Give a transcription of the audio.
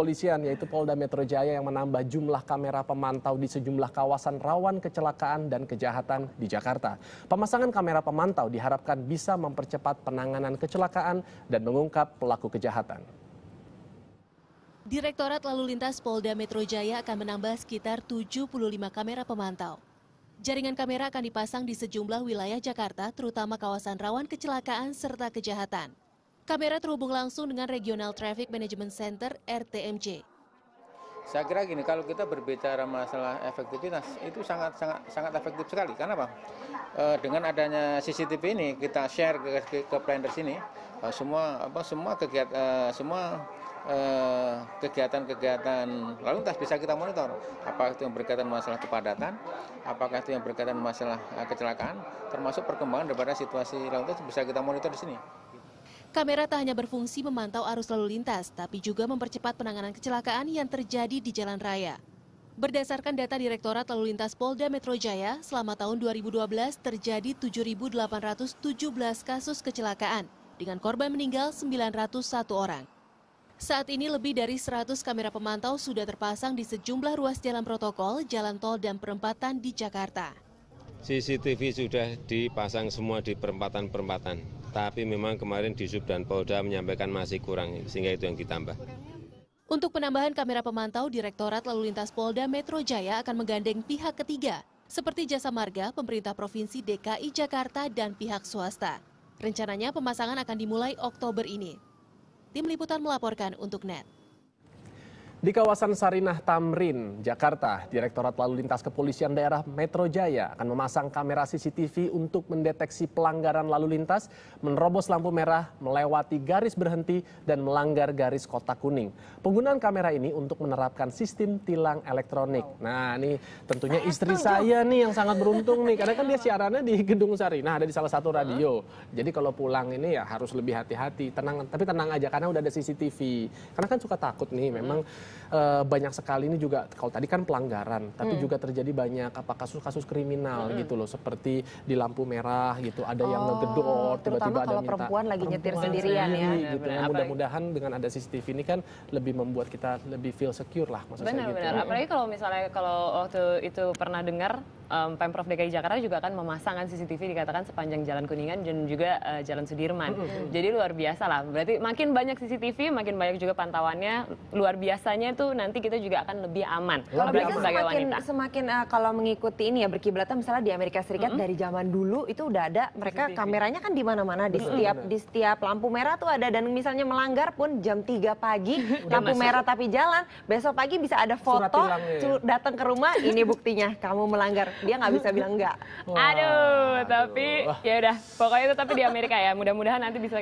Polisian yaitu Polda Metro Jaya yang menambah jumlah kamera pemantau di sejumlah kawasan rawan kecelakaan dan kejahatan di Jakarta. Pemasangan kamera pemantau diharapkan bisa mempercepat penanganan kecelakaan dan mengungkap pelaku kejahatan. Direktorat Lalu Lintas Polda Metro Jaya akan menambah sekitar 75 kamera pemantau. Jaringan kamera akan dipasang di sejumlah wilayah Jakarta, terutama kawasan rawan kecelakaan serta kejahatan. Kamera terhubung langsung dengan Regional Traffic Management Center RTMC. Saya kira gini, kalau kita berbicara masalah efektivitas, itu sangat sangat sangat efektif sekali. Karena apa? E, dengan adanya CCTV ini, kita share ke, ke, ke planners ini, e, semua apa semua kegiatan e, semua e, kegiatan-kegiatan lalu lintas bisa kita monitor apakah itu yang berkaitan masalah kepadatan apakah itu yang berkaitan masalah e, kecelakaan termasuk perkembangan daripada situasi lalu lintas bisa kita monitor di sini Kamera tak hanya berfungsi memantau arus lalu lintas, tapi juga mempercepat penanganan kecelakaan yang terjadi di jalan raya. Berdasarkan data Direktorat Lalu Lintas Polda Metro Jaya, selama tahun 2012 terjadi 7.817 kasus kecelakaan, dengan korban meninggal 901 orang. Saat ini lebih dari 100 kamera pemantau sudah terpasang di sejumlah ruas jalan protokol, jalan tol, dan perempatan di Jakarta. CCTV sudah dipasang semua di perempatan-perempatan, tapi memang kemarin di Sub dan Polda menyampaikan masih kurang, sehingga itu yang ditambah. Untuk penambahan kamera pemantau, Direktorat Lalu Lintas Polda Metro Jaya akan menggandeng pihak ketiga, seperti Jasa Marga, Pemerintah Provinsi DKI Jakarta, dan pihak swasta. Rencananya pemasangan akan dimulai Oktober ini. Tim Liputan melaporkan untuk NET. Di kawasan Sarinah Tamrin, Jakarta, Direktorat Lalu Lintas Kepolisian Daerah Metro Jaya akan memasang kamera CCTV untuk mendeteksi pelanggaran lalu lintas, menerobos lampu merah, melewati garis berhenti, dan melanggar garis kotak kuning. Penggunaan kamera ini untuk menerapkan sistem tilang elektronik. Nah, ini tentunya istri saya nih yang sangat beruntung nih, karena kan dia siarannya di Gedung Sarinah, ada di salah satu radio. Jadi kalau pulang ini ya harus lebih hati-hati, tenang, tapi tenang aja karena udah ada CCTV. Karena kan suka takut nih, memang uh, banyak sekali ini juga kalau tadi kan pelanggaran, tapi hmm. juga terjadi banyak apa kasus-kasus kriminal hmm. gitu loh seperti di lampu merah gitu, ada oh, yang ngegedor, tiba-tiba ada kalau minta perempuan lagi nyetir sendirian ya. Gitu. nah, mudah-mudahan dengan ada CCTV ini kan lebih membuat kita lebih feel secure lah maksudnya. benar, gitu. Benar, apalagi kalau misalnya kalau waktu itu pernah dengar um, Pemprov DKI Jakarta juga akan memasangkan CCTV dikatakan sepanjang Jalan Kuningan dan juga uh, Jalan Sudirman. Mm -hmm. Jadi luar biasa lah. Berarti makin banyak CCTV, makin banyak juga pantauannya. Luar biasanya itu nanti kita juga akan lebih aman. Kalau mereka semakin, wanita. semakin uh, kalau mengikuti ini ya berkiblatnya misalnya di Amerika Serikat mm -hmm. dari zaman dulu itu udah ada mereka CCTV. kameranya kan di mana-mana di setiap mm -hmm. di setiap lampu merah tuh ada dan misalnya melanggar pun jam 3 pagi lampu merah tapi jalan, besok pagi bisa ada foto ya. datang ke rumah ini buktinya kamu melanggar dia nggak bisa bilang enggak. Aduh, tapi ya udah pokoknya itu tapi di Amerika ya. Mudah-mudahan nanti bisa